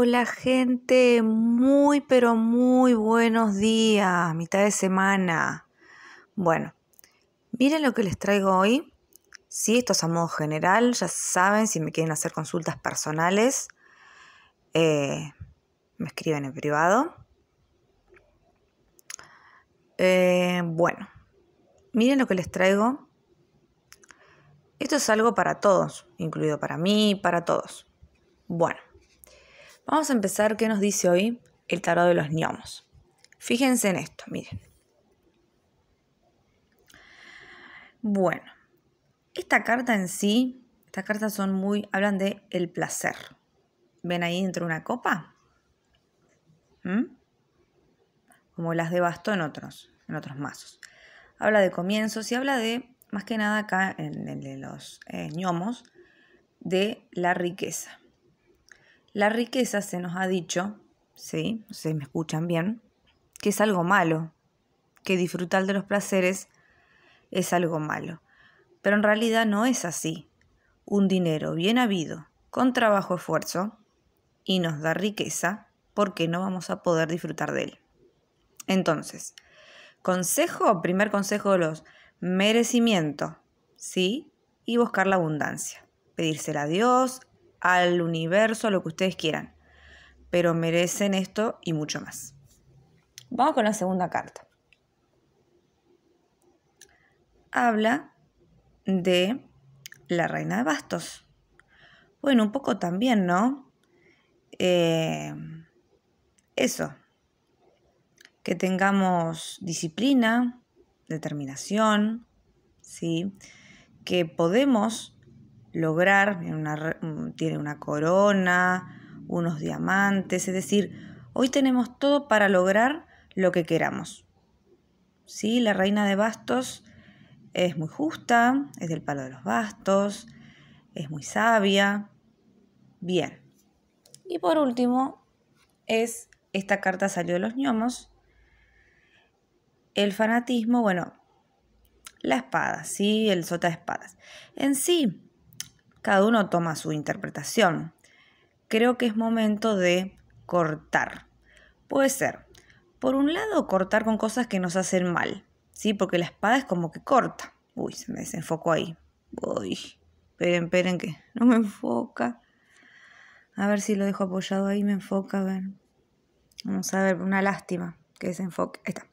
Hola gente, muy pero muy buenos días, mitad de semana. Bueno, miren lo que les traigo hoy. si esto es a modo general, ya saben, si me quieren hacer consultas personales, eh, me escriben en privado. Eh, bueno, miren lo que les traigo. Esto es algo para todos, incluido para mí, para todos. Bueno. Vamos a empezar qué nos dice hoy el tarot de los gnomos. Fíjense en esto, miren. Bueno, esta carta en sí, estas cartas son muy, hablan de el placer. ¿Ven ahí dentro una copa? ¿Mm? Como las de basto en otros, en otros mazos. Habla de comienzos y habla de, más que nada acá en, los ñomos eh, gnomos, de la riqueza. La riqueza se nos ha dicho, sí, se me escuchan bien, que es algo malo, que disfrutar de los placeres es algo malo. Pero en realidad no es así. Un dinero bien habido, con trabajo esfuerzo, y nos da riqueza porque no vamos a poder disfrutar de él. Entonces, consejo, primer consejo de los merecimiento, ¿sí? Y buscar la abundancia. Pedírsela a Dios, al universo, a lo que ustedes quieran. Pero merecen esto y mucho más. Vamos con la segunda carta. Habla de la reina de bastos. Bueno, un poco también, ¿no? Eh, eso. Que tengamos disciplina, determinación, ¿sí? Que podemos lograr, una, mm, tiene una corona, unos diamantes, es decir, hoy tenemos todo para lograr lo que queramos. ¿Sí? La reina de bastos es muy justa, es del palo de los bastos, es muy sabia. Bien. Y por último, es esta carta salió de los ñomos El fanatismo, bueno, la espada, sí, el sota de espadas. En sí, cada uno toma su interpretación. Creo que es momento de cortar. Puede ser, por un lado, cortar con cosas que nos hacen mal, ¿sí? Porque la espada es como que corta. Uy, se me desenfocó ahí. Uy, esperen, esperen que no me enfoca. A ver si lo dejo apoyado ahí, me enfoca, a ver. Vamos a ver, una lástima que desenfoque. Ahí está.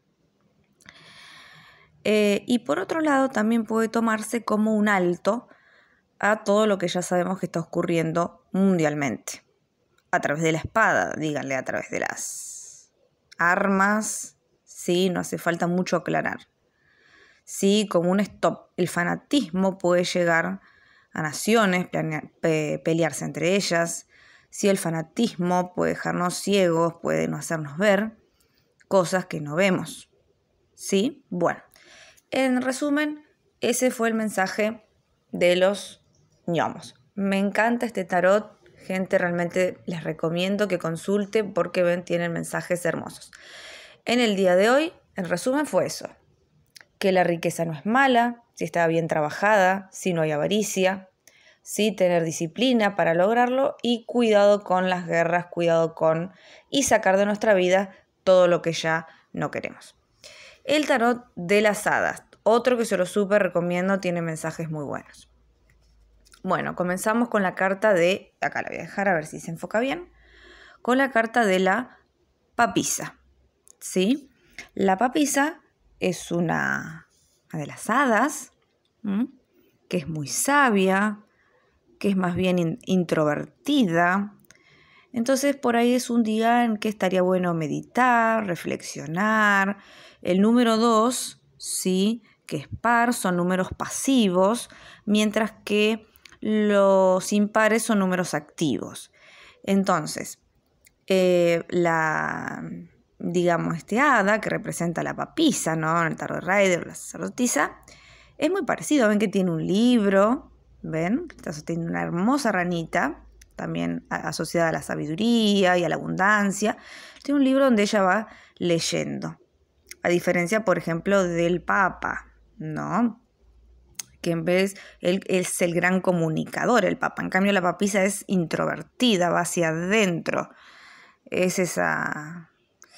Eh, y por otro lado, también puede tomarse como un alto a todo lo que ya sabemos que está ocurriendo mundialmente. A través de la espada, díganle, a través de las armas, sí, no hace falta mucho aclarar. Sí, como un stop, el fanatismo puede llegar a naciones, pelearse entre ellas. Sí, el fanatismo puede dejarnos ciegos, puede no hacernos ver cosas que no vemos. ¿Sí? Bueno, en resumen, ese fue el mensaje de los me encanta este tarot, gente, realmente les recomiendo que consulte porque ven, tienen mensajes hermosos. En el día de hoy, en resumen, fue eso, que la riqueza no es mala, si está bien trabajada, si no hay avaricia, si tener disciplina para lograrlo y cuidado con las guerras, cuidado con y sacar de nuestra vida todo lo que ya no queremos. El tarot de las hadas, otro que se lo súper recomiendo, tiene mensajes muy buenos. Bueno, comenzamos con la carta de, acá la voy a dejar a ver si se enfoca bien, con la carta de la papisa. ¿Sí? La papisa es una de las hadas, que es muy sabia, que es más bien introvertida. Entonces por ahí es un día en que estaría bueno meditar, reflexionar. El número 2, ¿sí? que es par, son números pasivos, mientras que los impares son números activos. Entonces, eh, la, digamos, este hada que representa la papisa, ¿no? En el tarot rider o la sacerdotisa, es muy parecido. Ven que tiene un libro, ven, está sosteniendo una hermosa ranita, también asociada a la sabiduría y a la abundancia. Tiene un libro donde ella va leyendo. A diferencia, por ejemplo, del Papa, ¿no? que en vez es el gran comunicador, el papa. En cambio, la papisa es introvertida, va hacia adentro. Es esa.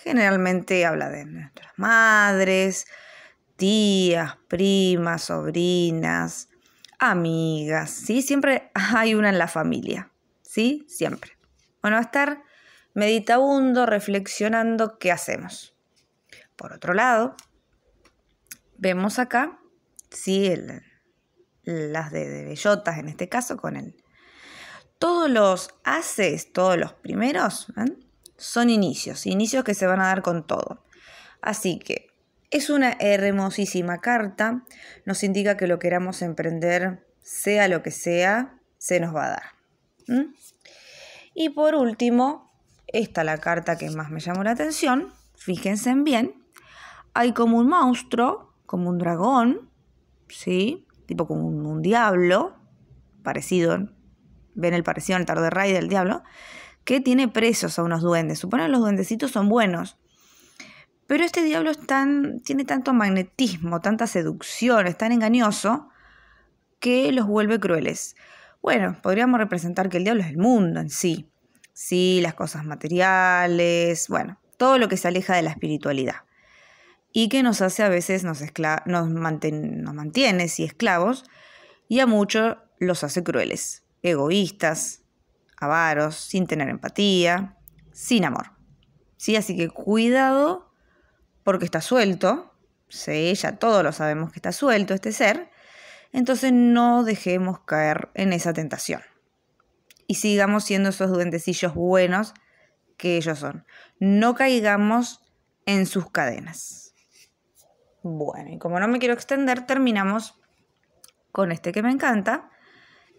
Generalmente habla de nuestras madres, tías, primas, sobrinas, amigas, ¿sí? Siempre hay una en la familia, ¿sí? Siempre. Bueno, va a estar meditabundo, reflexionando qué hacemos. Por otro lado, vemos acá, sí, el, las de, bellotas en este caso, con él. Todos los haces, todos los primeros, son inicios, inicios que se van a dar con todo. Así que es una hermosísima carta, nos indica que lo queramos emprender, sea lo que sea, se nos va a dar. Y por último, esta la carta que más me llamó la atención, fíjense bien, hay como un monstruo, como un dragón, ¿sí? tipo como un, diablo, parecido, ven el parecido en el de del diablo, que tiene presos a unos duendes. Suponen los duendecitos son buenos. Pero este diablo tiene tanto magnetismo, tanta seducción, es tan engañoso, que los vuelve crueles. Bueno, podríamos representar que el diablo es el mundo en sí. Sí, las cosas materiales, bueno, todo lo que se aleja de la espiritualidad y que nos hace a veces, nos, nos, mantiene, si esclavos, y a muchos los hace crueles, egoístas, avaros, sin tener empatía, sin amor. ¿Sí? Así que cuidado porque está suelto, ya todos lo sabemos que está suelto este ser, entonces no dejemos caer en esa tentación. Y sigamos siendo esos duendecillos buenos que ellos son. No caigamos en sus cadenas. Bueno, y como no me quiero extender, terminamos con este que me encanta.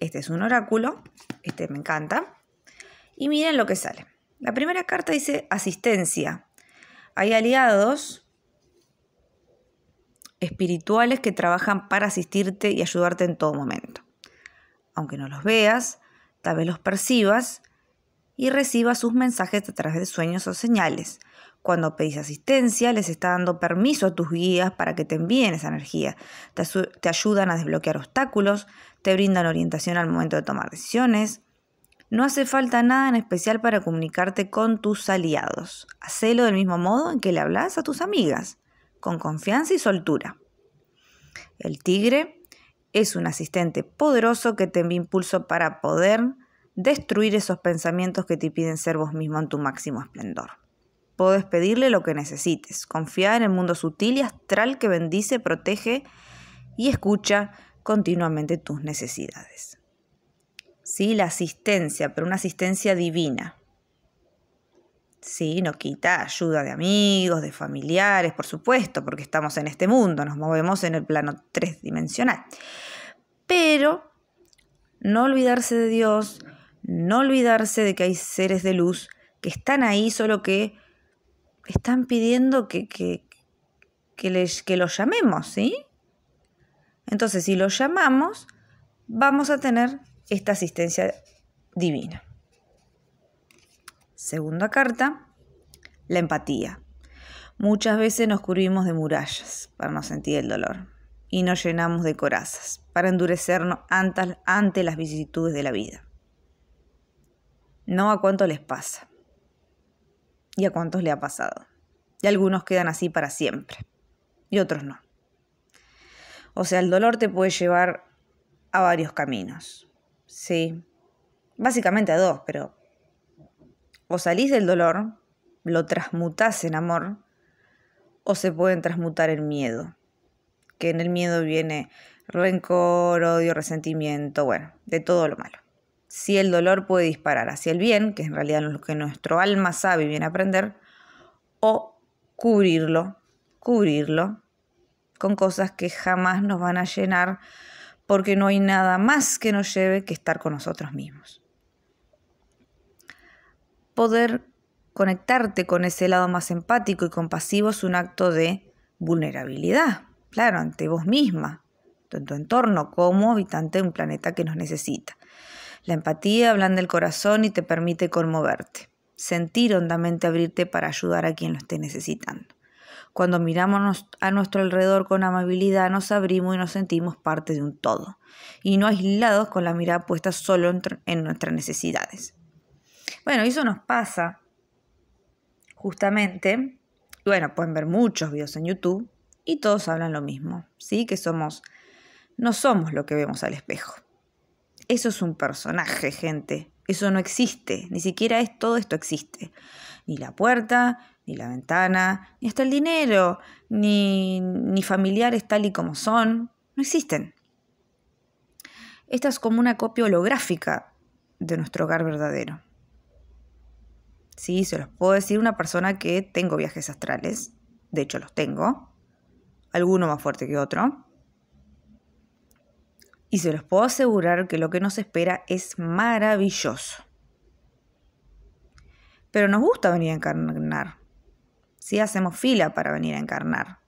Este es un oráculo, este me encanta. Y miren lo que sale. La primera carta dice asistencia. Hay aliados espirituales que trabajan para asistirte y ayudarte en todo momento. Aunque no los veas, tal vez los percibas, y reciba sus mensajes a través de sueños o señales. Cuando pedís asistencia, les está dando permiso a tus guías para que te envíen esa energía. Te, ayudan a desbloquear obstáculos, te brindan orientación al momento de tomar decisiones. No hace falta nada en especial para comunicarte con tus aliados. Hacelo del mismo modo en que le hablas a tus amigas, con confianza y soltura. El tigre es un asistente poderoso que te envía impulso para poder destruir esos pensamientos que te piden ser vos mismo en tu máximo esplendor. Podés pedirle lo que necesites, confiar en el mundo sutil y astral que bendice, protege y escucha continuamente tus necesidades. Sí, la asistencia, pero una asistencia divina. Sí, no quita ayuda de amigos, de familiares, por supuesto, porque estamos en este mundo, nos movemos en el plano dimensional. Pero no olvidarse de Dios, no olvidarse de que hay seres de luz que están ahí, solo que están pidiendo que, que, les, que los llamemos, ¿sí? Entonces, si los llamamos, vamos a tener esta asistencia divina. Segunda carta, la empatía. Muchas veces nos cubrimos de murallas para no sentir el dolor y nos llenamos de corazas para endurecernos ante, ante las vicisitudes de la vida no a cuánto les pasa y a cuántos le ha pasado. Y algunos quedan así para siempre y otros no. O sea, el dolor te puede llevar a varios caminos, ¿sí? Básicamente a dos, pero o salís del dolor, lo transmutás en amor, o se pueden transmutar en miedo, que en el miedo viene rencor, odio, resentimiento, bueno, de todo lo malo si el dolor puede disparar hacia el bien, que en realidad es lo que nuestro alma sabe y viene a aprender, o cubrirlo, cubrirlo con cosas que jamás nos van a llenar porque no hay nada más que nos lleve que estar con nosotros mismos. Poder conectarte con ese lado más empático y compasivo es un acto de vulnerabilidad, claro, ante vos misma, en tu entorno como habitante de un planeta que nos necesita. La empatía ablanda el corazón y te permite conmoverte, sentir hondamente abrirte para ayudar a quien lo esté necesitando. Cuando miramos a nuestro alrededor con amabilidad, nos abrimos y nos sentimos parte de un todo, y no aislados con la mirada puesta solo en nuestras necesidades. Bueno, eso nos pasa justamente. bueno, pueden ver muchos videos en YouTube y todos hablan lo mismo, ¿sí? Que somos, no somos lo que vemos al espejo. Eso es un personaje, gente. Eso no existe. Ni siquiera es todo esto existe. Ni la puerta, ni la ventana, ni hasta el dinero, ni, ni familiares tal y como son. No existen. Esta es como una copia holográfica de nuestro hogar verdadero. Sí, se los puedo decir una persona que tengo viajes astrales. De hecho, los tengo. Alguno más fuerte que otro. Y se los puedo asegurar que lo que nos espera es maravilloso. Pero nos gusta venir a encarnar. Si hacemos fila para venir a encarnar.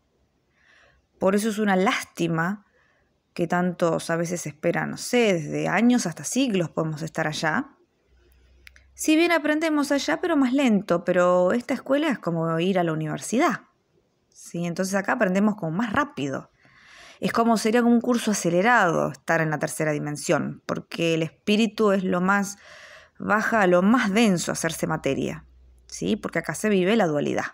Por eso es una lástima que tantos a veces esperan, no sé, desde años hasta siglos podemos estar allá. Si bien aprendemos allá, pero más lento, pero esta escuela es como ir a la universidad. ¿sí? Entonces acá aprendemos como más rápido. Es como sería un curso acelerado estar en la tercera dimensión, porque el espíritu es lo más baja, lo más denso hacerse materia, ¿sí? Porque acá se vive la dualidad.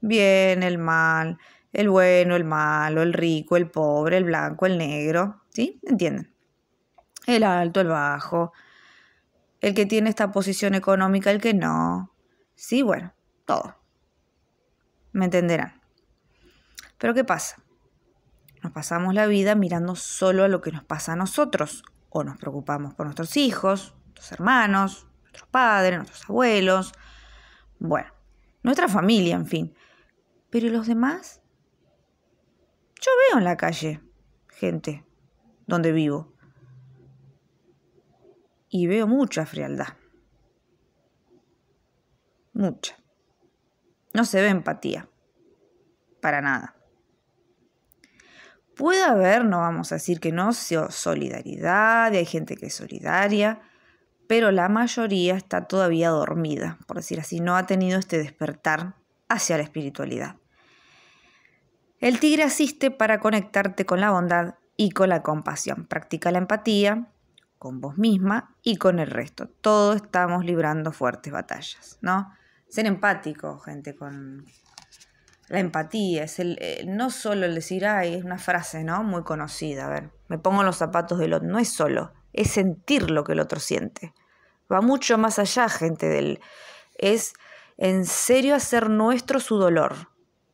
Bien, el mal, el bueno, el malo, el rico, el pobre, el blanco, el negro, ¿sí? ¿Entienden? El alto, el bajo, el que tiene esta posición económica, el que no. Sí, bueno, todo. Me entenderán. Pero ¿qué pasa? Nos pasamos la vida mirando solo a lo que nos pasa a nosotros, o nos preocupamos por nuestros hijos, nuestros hermanos, nuestros padres, nuestros abuelos, bueno, nuestra familia, en fin. Pero los demás? Yo veo en la calle gente donde vivo y veo mucha frialdad. Mucha. No se ve empatía. Para nada. Puede haber, no vamos a decir que no, solidaridad, hay gente que es solidaria, pero la mayoría está todavía dormida, por decir así, no ha tenido este despertar hacia la espiritualidad. El tigre asiste para conectarte con la bondad y con la compasión. Practica la empatía con vos misma y con el resto. Todos estamos librando fuertes batallas, ¿no? Ser empático, gente, con, la empatía, es el, eh, no solo el decir, ay, es una frase, ¿no? Muy conocida, a ver, me pongo los zapatos del otro, no es solo, es sentir lo que el otro siente. Va mucho más allá, gente, del... Es en serio hacer nuestro su dolor.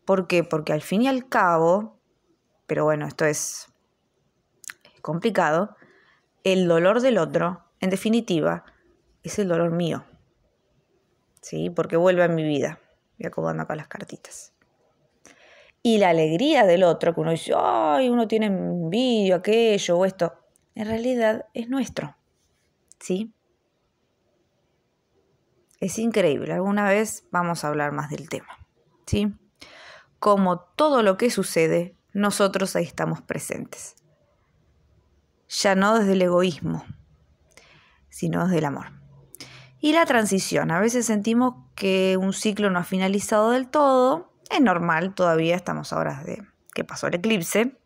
¿Por qué? Porque al fin y al cabo, pero bueno, esto es complicado, el dolor del otro, en definitiva, es el dolor mío. ¿Sí? Porque vuelve a mi vida. Voy acomodando acá las cartitas y la alegría del otro, que uno dice, ay, uno tiene envidia, aquello o esto, en realidad es nuestro. ¿Sí? Es increíble. Alguna vez vamos a hablar más del tema. ¿Sí? Como todo lo que sucede, nosotros ahí estamos presentes. Ya no desde el egoísmo, sino desde el amor. Y la transición. A veces sentimos que un ciclo no ha finalizado del todo es normal, todavía estamos a horas de que pasó el eclipse,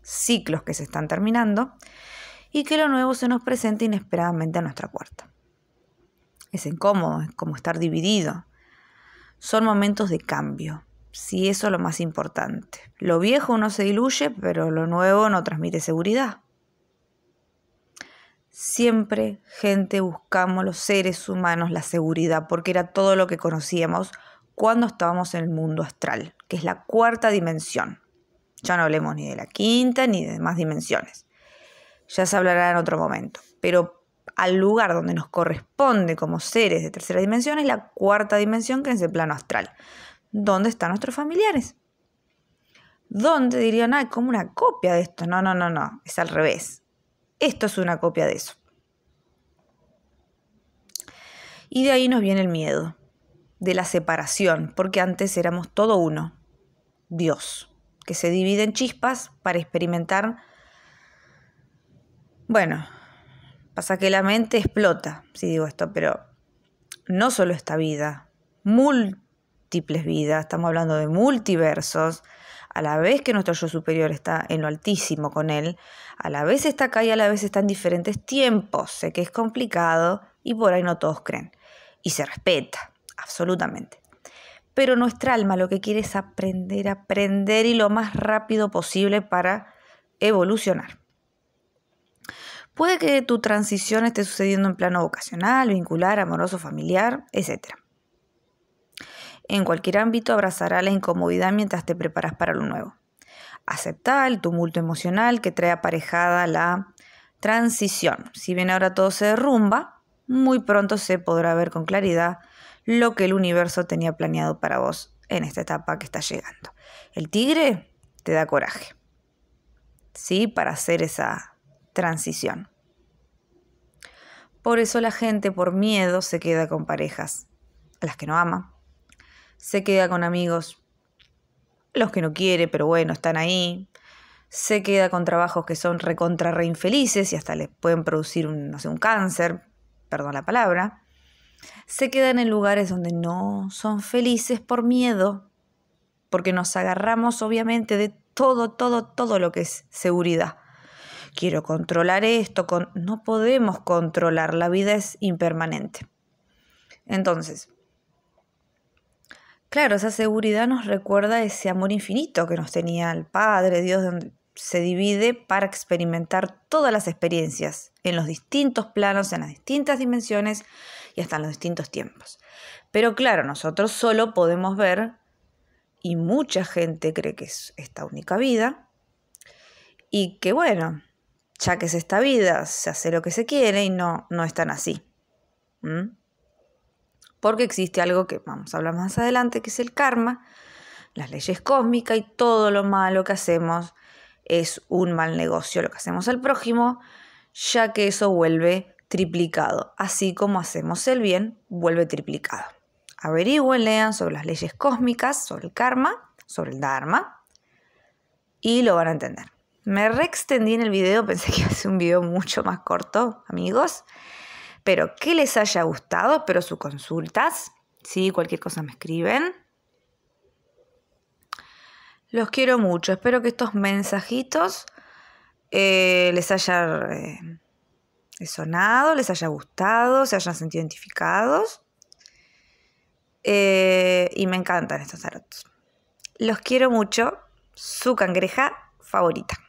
ciclos que se están terminando y que lo nuevo se nos presente inesperadamente a nuestra puerta. Es incómodo, es como estar dividido. Son momentos de cambio, si eso es lo más importante. Lo viejo no se diluye, pero lo nuevo no transmite seguridad. Siempre, gente, buscamos los seres humanos la seguridad, porque era todo lo que conocíamos cuando estábamos en el mundo astral, que es la cuarta dimensión. Ya no hablemos ni de la quinta ni de demás dimensiones. Ya se hablará en otro momento. Pero al lugar donde nos corresponde como seres de tercera dimensión es la cuarta dimensión, que es el plano astral. ¿Dónde están nuestros familiares? ¿Dónde dirían, ah, como una copia de esto? No, no, no, no, es al revés. Esto es una copia de eso. Y de ahí nos viene el miedo de la separación, porque antes éramos todo uno, Dios, que se divide en chispas para experimentar, bueno, pasa que la mente explota, si digo esto, pero no solo esta vida, múltiples vidas, estamos hablando de multiversos, a la vez que nuestro yo superior está en lo altísimo con él, a la vez está acá y a la vez está en diferentes tiempos, sé que es complicado y por ahí no todos creen, y se respeta absolutamente. Pero nuestra alma lo que quiere es aprender, aprender y lo más rápido posible para evolucionar. Puede que tu transición esté sucediendo en plano vocacional, vincular, amoroso, familiar, etc. En cualquier ámbito abrazará la incomodidad mientras te preparas para lo nuevo. Acepta el tumulto emocional que trae aparejada la transición. Si bien ahora todo se derrumba, muy pronto se podrá ver con claridad lo que el universo tenía planeado para vos en esta etapa que está llegando. El tigre te da coraje, ¿sí? Para hacer esa transición. Por eso la gente por miedo se queda con parejas, a las que no ama, se queda con amigos, los que no quiere, pero bueno, están ahí, se queda con trabajos que son recontra reinfelices y hasta les pueden producir no sé, un cáncer, perdón la palabra, se quedan en lugares donde no son felices por miedo, porque nos agarramos obviamente de todo, todo, todo lo que es seguridad. Quiero controlar esto, no podemos controlar, la vida es impermanente. Entonces, claro, esa seguridad nos recuerda ese amor infinito que nos tenía el Padre, Dios, donde se divide para experimentar todas las experiencias en los distintos planos, en las distintas dimensiones y hasta en los distintos tiempos. Pero claro, nosotros solo podemos ver, y mucha gente cree que es esta única vida, y que bueno, ya que es esta vida, se hace lo que se quiere y no, no es tan así. Porque existe algo que vamos a hablar más adelante, que es el karma, las leyes cósmicas y todo lo malo que hacemos es un mal negocio lo que hacemos al prójimo, ya que eso vuelve triplicado. Así como hacemos el bien, vuelve triplicado. Averigüen, lean sobre las leyes cósmicas, sobre el karma, sobre el dharma y lo van a entender. Me reextendí en el video, pensé que iba a ser un video mucho más corto, amigos. Pero que les haya gustado, pero sus consultas. Si cualquier cosa me escriben. Los quiero mucho. Espero que estos mensajitos eh, les haya. Eh, les sonado, les haya gustado, se hayan sentido identificados. Eh, y me encantan estos tarot. Los quiero mucho. Su cangreja favorita.